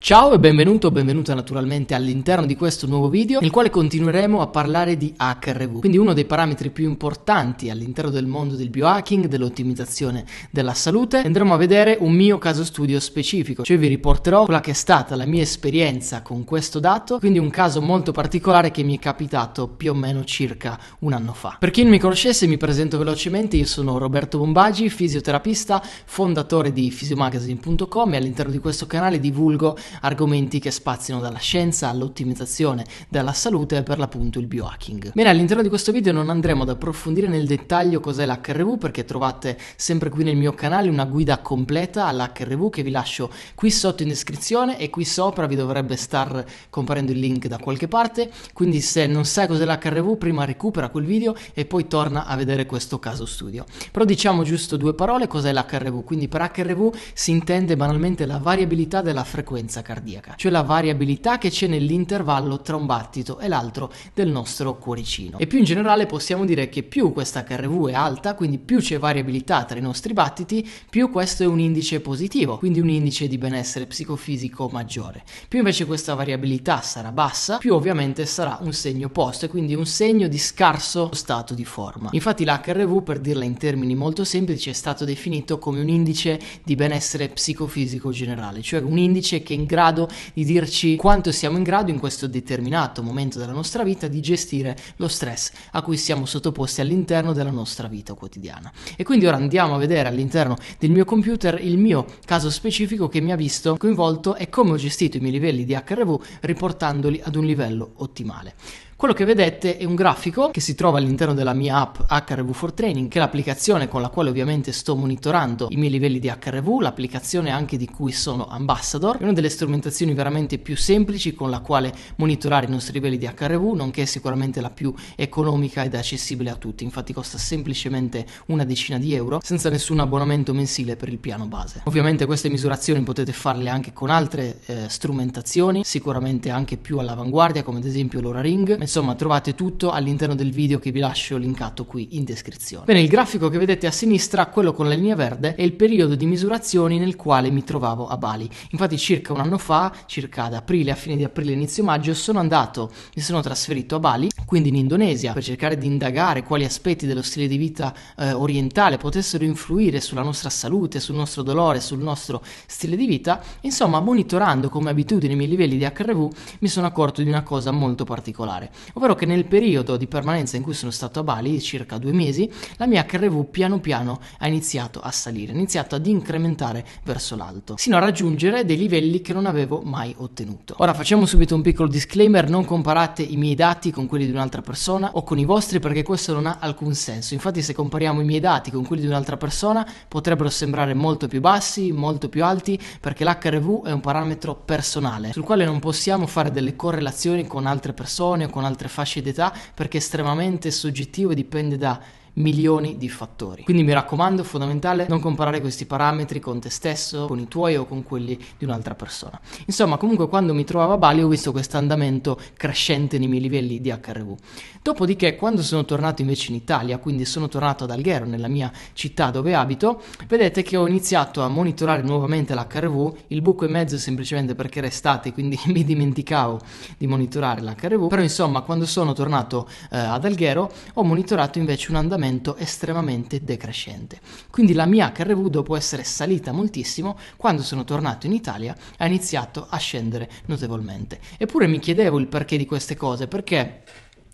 Ciao e benvenuto o benvenuta naturalmente all'interno di questo nuovo video nel quale continueremo a parlare di HRV, quindi uno dei parametri più importanti all'interno del mondo del biohacking, dell'ottimizzazione della salute. Andremo a vedere un mio caso studio specifico, cioè vi riporterò quella che è stata la mia esperienza con questo dato, quindi un caso molto particolare che mi è capitato più o meno circa un anno fa. Per chi non mi conoscesse mi presento velocemente, io sono Roberto Bombagi, fisioterapista, fondatore di fisiomagazine.com e all'interno di questo canale divulgo argomenti che spaziano dalla scienza all'ottimizzazione, della salute e per l'appunto il biohacking. Bene, all'interno di questo video non andremo ad approfondire nel dettaglio cos'è l'HRV perché trovate sempre qui nel mio canale una guida completa all'HRV che vi lascio qui sotto in descrizione e qui sopra vi dovrebbe star comparendo il link da qualche parte, quindi se non sai cos'è l'HRV prima recupera quel video e poi torna a vedere questo caso studio. Però diciamo giusto due parole cos'è l'HRV, quindi per HRV si intende banalmente la variabilità della frequenza frequenza cardiaca, cioè la variabilità che c'è nell'intervallo tra un battito e l'altro del nostro cuoricino. E più in generale possiamo dire che più questa HRV è alta, quindi più c'è variabilità tra i nostri battiti, più questo è un indice positivo, quindi un indice di benessere psicofisico maggiore. Più invece questa variabilità sarà bassa, più ovviamente sarà un segno opposto e quindi un segno di scarso stato di forma. Infatti l'HRV, per dirla in termini molto semplici, è stato definito come un indice di benessere psicofisico generale, cioè un indice che in grado di dirci quanto siamo in grado in questo determinato momento della nostra vita di gestire lo stress a cui siamo sottoposti all'interno della nostra vita quotidiana. E quindi ora andiamo a vedere all'interno del mio computer il mio caso specifico che mi ha visto coinvolto e come ho gestito i miei livelli di HRV riportandoli ad un livello ottimale. Quello che vedete è un grafico che si trova all'interno della mia app HRV4 Training, che è l'applicazione con la quale ovviamente sto monitorando i miei livelli di HRV, l'applicazione anche di cui sono ambassador, è una delle strumentazioni veramente più semplici con la quale monitorare i nostri livelli di HRV, nonché sicuramente la più economica ed accessibile a tutti, infatti costa semplicemente una decina di euro senza nessun abbonamento mensile per il piano base. Ovviamente queste misurazioni potete farle anche con altre eh, strumentazioni, sicuramente anche più all'avanguardia come ad esempio l'Ora l'Oraring, Insomma, trovate tutto all'interno del video che vi lascio linkato qui in descrizione. Bene, il grafico che vedete a sinistra, quello con la linea verde, è il periodo di misurazioni nel quale mi trovavo a Bali. Infatti circa un anno fa, circa ad aprile, a fine di aprile, inizio maggio, sono andato, mi sono trasferito a Bali, quindi in Indonesia, per cercare di indagare quali aspetti dello stile di vita eh, orientale potessero influire sulla nostra salute, sul nostro dolore, sul nostro stile di vita. Insomma, monitorando come abitudine i miei livelli di HRV, mi sono accorto di una cosa molto particolare ovvero che nel periodo di permanenza in cui sono stato a Bali, circa due mesi, la mia HRV piano piano ha iniziato a salire, ha iniziato ad incrementare verso l'alto, sino a raggiungere dei livelli che non avevo mai ottenuto. Ora facciamo subito un piccolo disclaimer, non comparate i miei dati con quelli di un'altra persona o con i vostri perché questo non ha alcun senso, infatti se compariamo i miei dati con quelli di un'altra persona potrebbero sembrare molto più bassi, molto più alti, perché l'HRV è un parametro personale sul quale non possiamo fare delle correlazioni con altre persone o con altre altre fasce d'età perché è estremamente soggettivo e dipende da milioni di fattori. Quindi mi raccomando, è fondamentale non comparare questi parametri con te stesso, con i tuoi o con quelli di un'altra persona. Insomma, comunque quando mi trovavo a Bali ho visto questo andamento crescente nei miei livelli di HRV. Dopodiché, quando sono tornato invece in Italia, quindi sono tornato ad Alghero, nella mia città dove abito, vedete che ho iniziato a monitorare nuovamente l'HRV, il buco e mezzo semplicemente perché era estate, quindi mi dimenticavo di monitorare l'HRV, però insomma, quando sono tornato eh, ad Alghero ho monitorato invece un andamento andamento estremamente decrescente. Quindi la mia HRV dopo essere salita moltissimo, quando sono tornato in Italia ha iniziato a scendere notevolmente. Eppure mi chiedevo il perché di queste cose, perché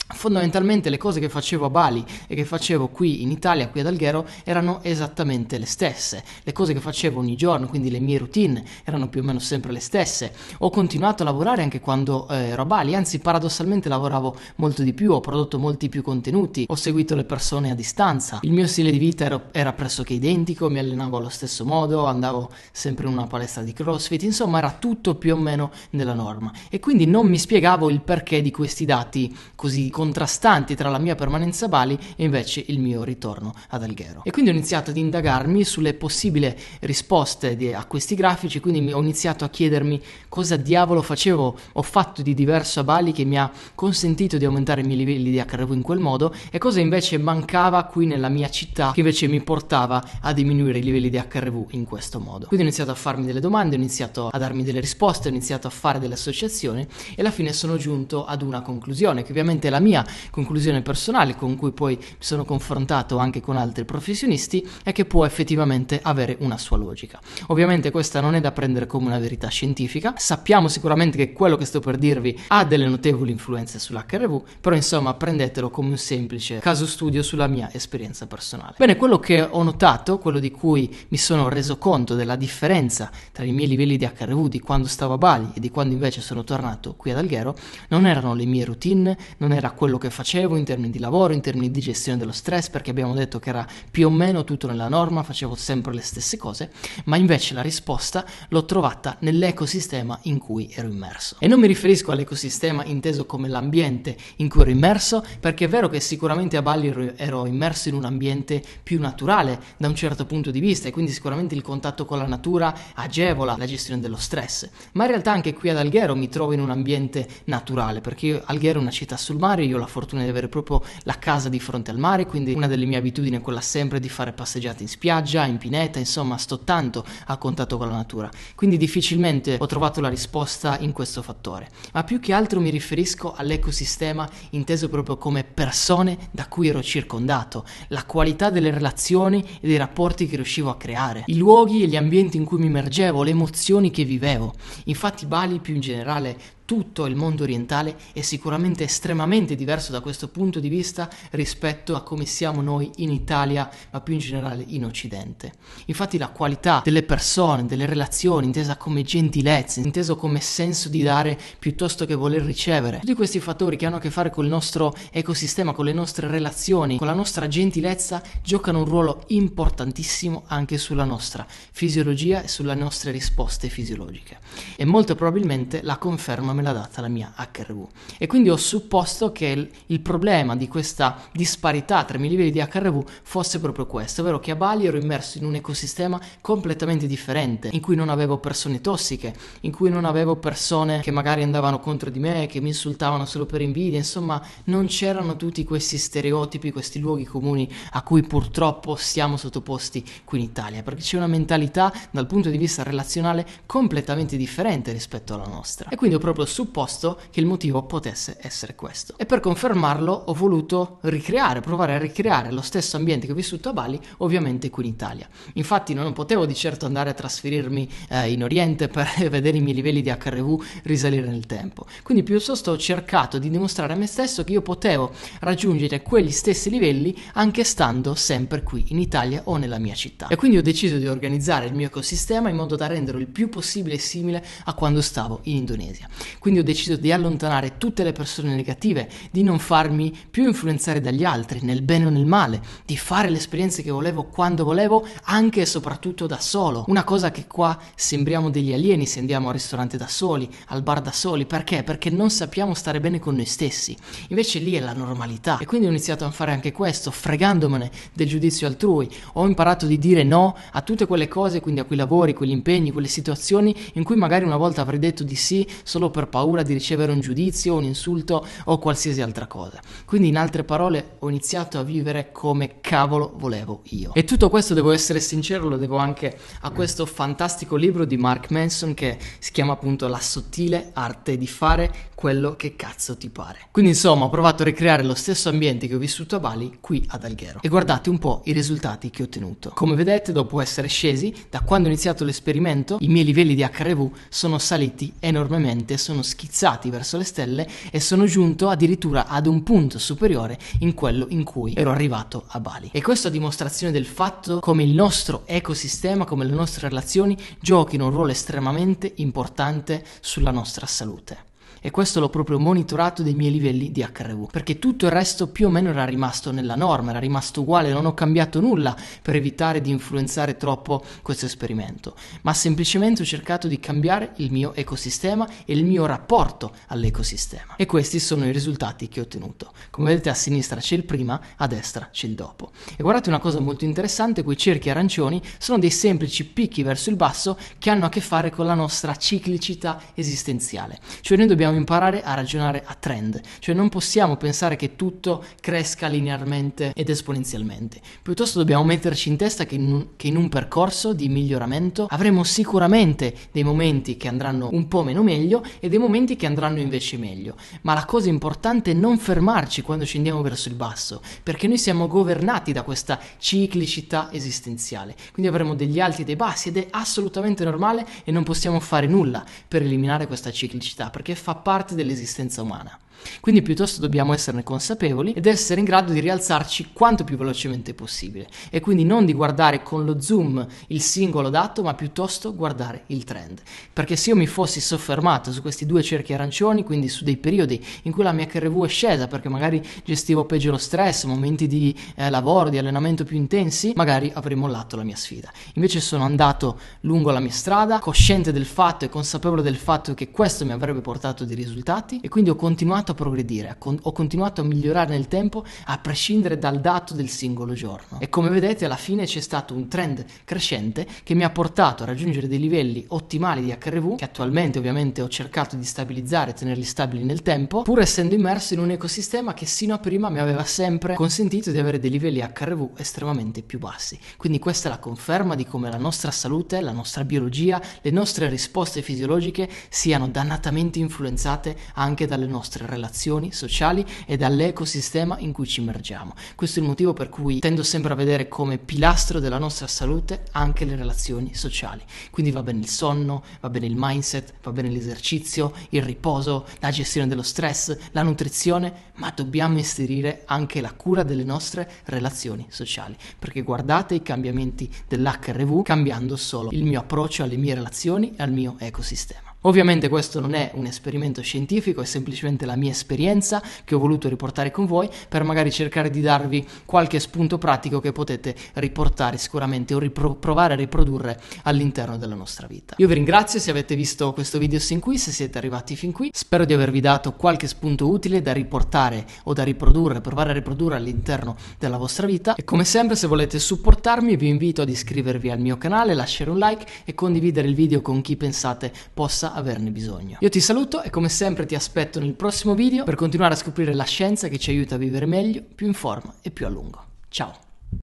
fondamentalmente le cose che facevo a Bali e che facevo qui in Italia, qui ad Alghero, erano esattamente le stesse. Le cose che facevo ogni giorno, quindi le mie routine, erano più o meno sempre le stesse. Ho continuato a lavorare anche quando eh, ero a Bali, anzi paradossalmente lavoravo molto di più, ho prodotto molti più contenuti, ho seguito le persone a distanza. Il mio stile di vita era, era pressoché identico, mi allenavo allo stesso modo, andavo sempre in una palestra di CrossFit, insomma era tutto più o meno nella norma. E quindi non mi spiegavo il perché di questi dati così contorti contrastanti tra la mia permanenza a Bali e invece il mio ritorno ad Alghero. E quindi ho iniziato ad indagarmi sulle possibili risposte di, a questi grafici, quindi ho iniziato a chiedermi cosa diavolo facevo, ho fatto di diverso a Bali che mi ha consentito di aumentare i miei livelli di HRV in quel modo e cosa invece mancava qui nella mia città che invece mi portava a diminuire i livelli di HRV in questo modo. Quindi ho iniziato a farmi delle domande, ho iniziato a darmi delle risposte, ho iniziato a fare delle associazioni e alla fine sono giunto ad una conclusione che ovviamente la mia conclusione personale, con cui poi mi sono confrontato anche con altri professionisti, è che può effettivamente avere una sua logica. Ovviamente questa non è da prendere come una verità scientifica, sappiamo sicuramente che quello che sto per dirvi ha delle notevoli influenze sull'HRV, però insomma prendetelo come un semplice caso studio sulla mia esperienza personale. Bene, quello che ho notato, quello di cui mi sono reso conto della differenza tra i miei livelli di HRV di quando stavo a Bali e di quando invece sono tornato qui ad Alghero, non erano le mie routine, non era quello che facevo in termini di lavoro, in termini di gestione dello stress, perché abbiamo detto che era più o meno tutto nella norma, facevo sempre le stesse cose, ma invece la risposta l'ho trovata nell'ecosistema in cui ero immerso. E non mi riferisco all'ecosistema inteso come l'ambiente in cui ero immerso, perché è vero che sicuramente a Bali ero, ero immerso in un ambiente più naturale da un certo punto di vista e quindi sicuramente il contatto con la natura agevola la gestione dello stress, ma in realtà anche qui ad Alghero mi trovo in un ambiente naturale, perché Alghero è una città sul mare, mare, io ho la fortuna di avere proprio la casa di fronte al mare, quindi una delle mie abitudini è quella sempre di fare passeggiate in spiaggia, in pineta, insomma sto tanto a contatto con la natura, quindi difficilmente ho trovato la risposta in questo fattore, ma più che altro mi riferisco all'ecosistema inteso proprio come persone da cui ero circondato, la qualità delle relazioni e dei rapporti che riuscivo a creare, i luoghi e gli ambienti in cui mi immergevo, le emozioni che vivevo. Infatti Bali più in generale tutto il mondo orientale è sicuramente estremamente diverso da questo punto di vista rispetto a come siamo noi in Italia, ma più in generale in Occidente. Infatti la qualità delle persone, delle relazioni, intesa come gentilezza, inteso come senso di dare piuttosto che voler ricevere, tutti questi fattori che hanno a che fare col nostro ecosistema, con le nostre relazioni, con la nostra gentilezza, giocano un ruolo importantissimo anche sulla nostra fisiologia e sulle nostre risposte fisiologiche. E molto probabilmente la conferma me l'ha data la mia HRV. E quindi ho supposto che il, il problema di questa disparità tra i miei livelli di HRV fosse proprio questo, ovvero che a Bali ero immerso in un ecosistema completamente differente, in cui non avevo persone tossiche, in cui non avevo persone che magari andavano contro di me, che mi insultavano solo per invidia, insomma non c'erano tutti questi stereotipi, questi luoghi comuni a cui purtroppo siamo sottoposti qui in Italia, perché c'è una mentalità dal punto di vista relazionale completamente differente rispetto alla nostra. E quindi ho proprio supposto che il motivo potesse essere questo. E per confermarlo ho voluto ricreare, provare a ricreare lo stesso ambiente che ho vissuto a Bali, ovviamente qui in Italia. Infatti non potevo di certo andare a trasferirmi eh, in Oriente per vedere i miei livelli di HRV risalire nel tempo. Quindi piuttosto ho cercato di dimostrare a me stesso che io potevo raggiungere quegli stessi livelli anche stando sempre qui in Italia o nella mia città. E quindi ho deciso di organizzare il mio ecosistema in modo da renderlo il più possibile simile a quando stavo in Indonesia. Quindi ho deciso di allontanare tutte le persone negative, di non farmi più influenzare dagli altri, nel bene o nel male, di fare le esperienze che volevo quando volevo, anche e soprattutto da solo. Una cosa che qua sembriamo degli alieni se andiamo al ristorante da soli, al bar da soli, perché? Perché non sappiamo stare bene con noi stessi. Invece lì è la normalità. E quindi ho iniziato a fare anche questo, fregandomene del giudizio altrui. Ho imparato di dire no a tutte quelle cose, quindi a quei lavori, quegli impegni, quelle situazioni in cui magari una volta avrei detto di sì solo per paura di ricevere un giudizio, un insulto o qualsiasi altra cosa. Quindi in altre parole ho iniziato a vivere come cavolo volevo io. E tutto questo devo essere sincero, lo devo anche a questo fantastico libro di Mark Manson che si chiama appunto La sottile arte di fare quello che cazzo ti pare. Quindi insomma ho provato a ricreare lo stesso ambiente che ho vissuto a Bali qui ad Alghero e guardate un po' i risultati che ho ottenuto. Come vedete dopo essere scesi da quando ho iniziato l'esperimento i miei livelli di HRV sono saliti enormemente, sono schizzati verso le stelle e sono giunto addirittura ad un punto superiore in quello in cui ero arrivato a Bali. E questo a dimostrazione del fatto come il nostro ecosistema, come le nostre relazioni giochino un ruolo estremamente importante sulla nostra salute e questo l'ho proprio monitorato dei miei livelli di HRV, perché tutto il resto più o meno era rimasto nella norma, era rimasto uguale, non ho cambiato nulla per evitare di influenzare troppo questo esperimento, ma semplicemente ho cercato di cambiare il mio ecosistema e il mio rapporto all'ecosistema. E questi sono i risultati che ho ottenuto. Come vedete a sinistra c'è il prima, a destra c'è il dopo. E guardate una cosa molto interessante, quei cerchi arancioni sono dei semplici picchi verso il basso che hanno a che fare con la nostra ciclicità esistenziale, cioè noi dobbiamo dobbiamo imparare a ragionare a trend, cioè non possiamo pensare che tutto cresca linearmente ed esponenzialmente, piuttosto dobbiamo metterci in testa che in un, che in un percorso di miglioramento avremo sicuramente dei momenti che andranno un po' meno meglio e dei momenti che andranno invece meglio, ma la cosa importante è non fermarci quando scendiamo verso il basso, perché noi siamo governati da questa ciclicità esistenziale, quindi avremo degli alti e dei bassi ed è assolutamente normale e non possiamo fare nulla per eliminare questa ciclicità perché fa parte dell'esistenza umana. Quindi piuttosto dobbiamo esserne consapevoli ed essere in grado di rialzarci quanto più velocemente possibile e quindi non di guardare con lo zoom il singolo dato ma piuttosto guardare il trend. Perché se io mi fossi soffermato su questi due cerchi arancioni, quindi su dei periodi in cui la mia HRV è scesa perché magari gestivo peggio lo stress, momenti di eh, lavoro, di allenamento più intensi, magari avrei mollato la mia sfida. Invece sono andato lungo la mia strada, cosciente del fatto e consapevole del fatto che questo mi avrebbe portato dei risultati e quindi ho continuato continuato a progredire, a con- ho continuato a migliorare nel tempo a prescindere dal dato del singolo giorno. E come vedete alla fine c'è stato un trend crescente che mi ha portato a raggiungere dei livelli ottimali di HRV, che attualmente ovviamente ho cercato di stabilizzare e tenerli stabili nel tempo, pur essendo immerso in un ecosistema che sino a prima mi aveva sempre consentito di avere dei livelli HRV estremamente più bassi. Quindi questa è la conferma di come la nostra salute, la nostra biologia, le nostre risposte fisiologiche siano dannatamente influenzate anche dalle nostre relazioni sociali e dall'ecosistema in cui ci immergiamo. Questo è il motivo per cui tendo sempre a vedere come pilastro della nostra salute anche le relazioni sociali. Quindi va bene il sonno, va bene il mindset, va bene l'esercizio, il riposo, la gestione dello stress, la nutrizione, ma dobbiamo inserire anche la cura delle nostre relazioni sociali. Perché guardate i cambiamenti dell'HRV cambiando solo il mio approccio alle mie relazioni e al mio ecosistema. Ovviamente questo non è un esperimento scientifico, è semplicemente la mia esperienza che ho voluto riportare con voi per magari cercare di darvi qualche spunto pratico che potete riportare sicuramente o ripro- provare a riprodurre all'interno della nostra vita. Io vi ringrazio se avete visto questo video sin qui, se siete arrivati fin qui, spero di avervi dato qualche spunto utile da riportare o da riprodurre, provare a riprodurre all'interno della vostra vita e come sempre se volete supportarmi vi invito ad iscrivervi al mio canale, lasciare un like e condividere il video con chi pensate possa averne bisogno. Io ti saluto e come sempre ti aspetto nel prossimo video per continuare a scoprire la scienza che ci aiuta a vivere meglio, più in forma e più a lungo. Ciao!